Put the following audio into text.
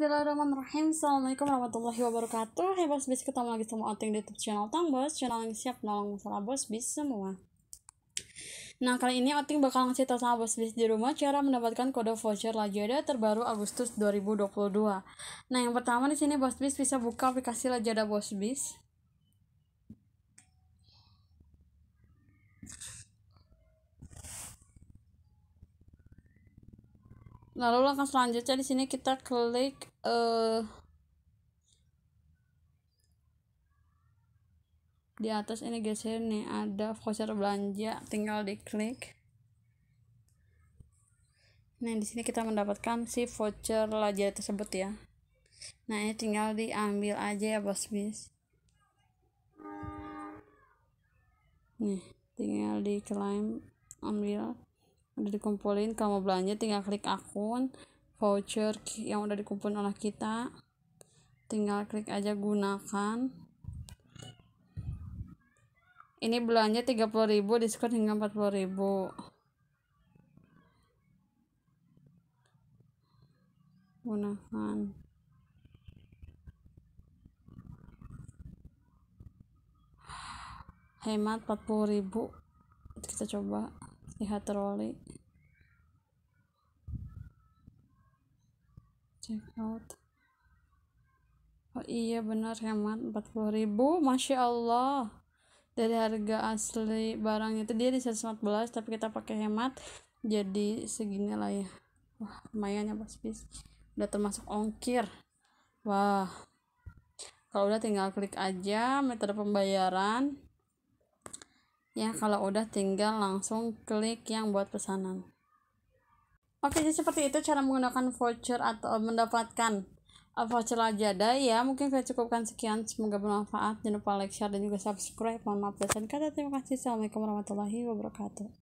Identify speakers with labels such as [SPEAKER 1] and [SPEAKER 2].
[SPEAKER 1] Bismillahirrahmanirrahim Assalamualaikum warahmatullahi wabarakatuh Hai Bos Bis, ketemu lagi sama Oting di YouTube channel Tang Bos Channel yang siap nolong masalah Bos Bis semua Nah, kali ini Oting bakal ngasih tau sama Bos Bis di rumah cara mendapatkan kode voucher Lajada terbaru Agustus 2022. Nah, yang pertama di sini Bos Bis bisa buka aplikasi Lajada Bos Bis. lalu langkah selanjutnya di sini kita klik uh, di atas ini geser nih ada voucher belanja tinggal diklik nah di sini kita mendapatkan si voucher belanja tersebut ya nah ini tinggal diambil aja ya bos bis nih tinggal diklaim ambil udah dikumpulin kamu belanja tinggal klik akun voucher yang udah dikumpulin oleh kita tinggal klik aja gunakan ini belanja 30.000 diskon hingga 40.000 gunakan hemat 40.000 kita coba lihat troli check out oh iya benar hemat 40 ribu Masya Allah dari harga asli barangnya itu dia di 114 tapi kita pakai hemat jadi segini lah ya wah lumayan ya bos bis udah termasuk ongkir wah kalau udah tinggal klik aja metode pembayaran ya kalau udah tinggal langsung klik yang buat pesanan oke jadi seperti itu cara menggunakan voucher atau mendapatkan eh, voucher Lazada ya mungkin saya cukupkan sekian semoga bermanfaat jangan lupa like share dan juga subscribe mohon maaf dan kata terima kasih assalamualaikum warahmatullahi wabarakatuh